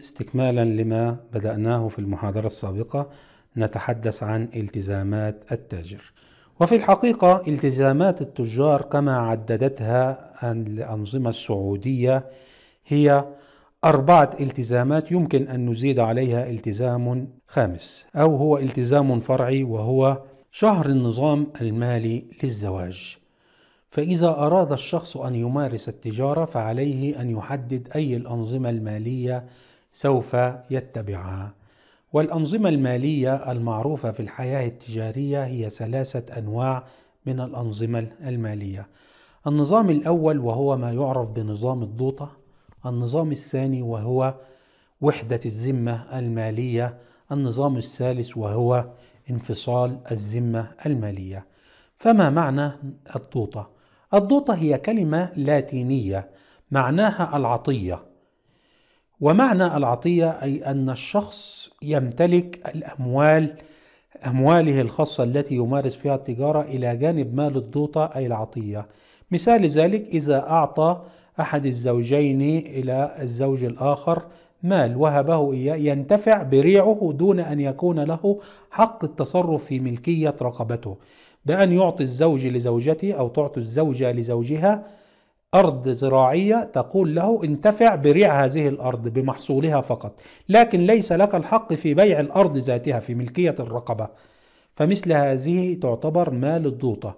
استكمالا لما بدأناه في المحاضرة السابقة نتحدث عن التزامات التاجر وفي الحقيقة التزامات التجار كما عددتها الأنظمة السعودية هي أربعة التزامات يمكن أن نزيد عليها التزام خامس أو هو التزام فرعي وهو شهر النظام المالي للزواج فإذا أراد الشخص أن يمارس التجارة فعليه أن يحدد أي الأنظمة المالية سوف يتبعها والأنظمة المالية المعروفة في الحياة التجارية هي ثلاثة أنواع من الأنظمة المالية النظام الأول وهو ما يعرف بنظام الدوطة النظام الثاني وهو وحدة الذمة المالية النظام الثالث وهو انفصال الذمة المالية فما معنى الدوطة؟ الدوطة هي كلمة لاتينية معناها العطية ومعنى العطيه اي ان الشخص يمتلك الاموال امواله الخاصه التي يمارس فيها التجاره الى جانب مال الدوطه اي العطيه مثال ذلك اذا اعطى احد الزوجين الى الزوج الاخر مال وهبه اياه ينتفع بريعه دون ان يكون له حق التصرف في ملكيه رقبته بان يعطي الزوج لزوجته او تعطي الزوجه لزوجها أرض زراعية تقول له انتفع بريع هذه الأرض بمحصولها فقط لكن ليس لك الحق في بيع الأرض ذاتها في ملكية الرقبة فمثل هذه تعتبر مال الدوطة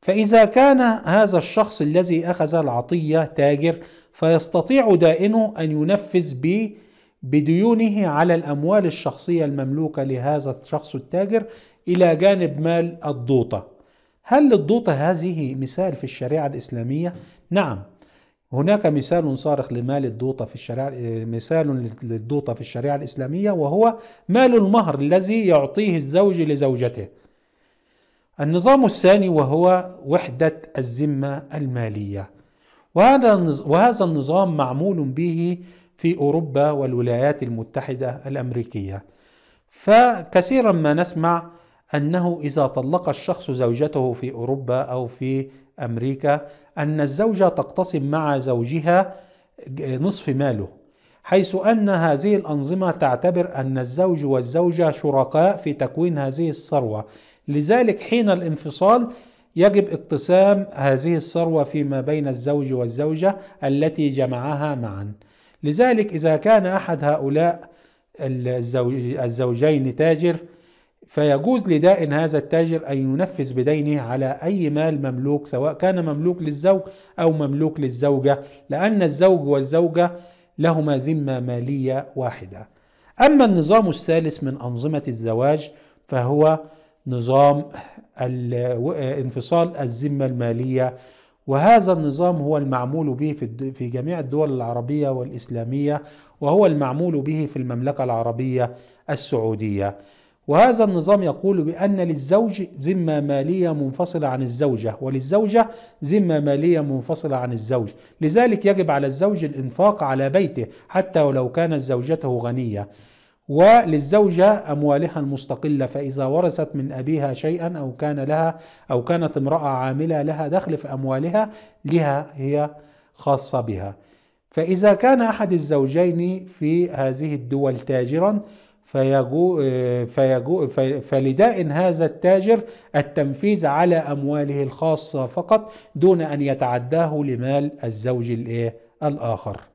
فإذا كان هذا الشخص الذي أخذ العطية تاجر فيستطيع دائنه أن ينفذ به بديونه على الأموال الشخصية المملوكة لهذا الشخص التاجر إلى جانب مال الدوطة هل للضوطة هذه مثال في الشريعة الإسلامية؟ نعم هناك مثال صارخ لمال الضوطة في الشريعة مثال للضوطة في الشريعة الإسلامية وهو مال المهر الذي يعطيه الزوج لزوجته. النظام الثاني وهو وحدة الذمة المالية. وهذا وهذا النظام معمول به في أوروبا والولايات المتحدة الأمريكية. فكثيرا ما نسمع انه اذا طلق الشخص زوجته في اوروبا او في امريكا ان الزوجه تقتسم مع زوجها نصف ماله حيث ان هذه الانظمه تعتبر ان الزوج والزوجه شركاء في تكوين هذه الثروه لذلك حين الانفصال يجب اقتسام هذه الثروه فيما بين الزوج والزوجه التي جمعها معا لذلك اذا كان احد هؤلاء الزوجين تاجر فيجوز لدائن هذا التاجر أن ينفذ بدينه على أي مال مملوك سواء كان مملوك للزوج أو مملوك للزوجة لأن الزوج والزوجة لهما ذمة مالية واحدة أما النظام الثالث من أنظمة الزواج فهو نظام انفصال الذمة المالية وهذا النظام هو المعمول به في جميع الدول العربية والإسلامية وهو المعمول به في المملكة العربية السعودية وهذا النظام يقول بأن للزوج ذمة مالية منفصلة عن الزوجة وللزوجة ذمة مالية منفصلة عن الزوج لذلك يجب على الزوج الإنفاق على بيته حتى ولو كانت زوجته غنية وللزوجة أموالها المستقلة فإذا ورثت من أبيها شيئا أو كان لها أو كانت امرأة عاملة لها دخل في أموالها لها هي خاصة بها فإذا كان أحد الزوجين في هذه الدول تاجرا فيجو فيجو فلداء هذا التاجر التنفيذ على أمواله الخاصة فقط دون أن يتعداه لمال الزوج الآخر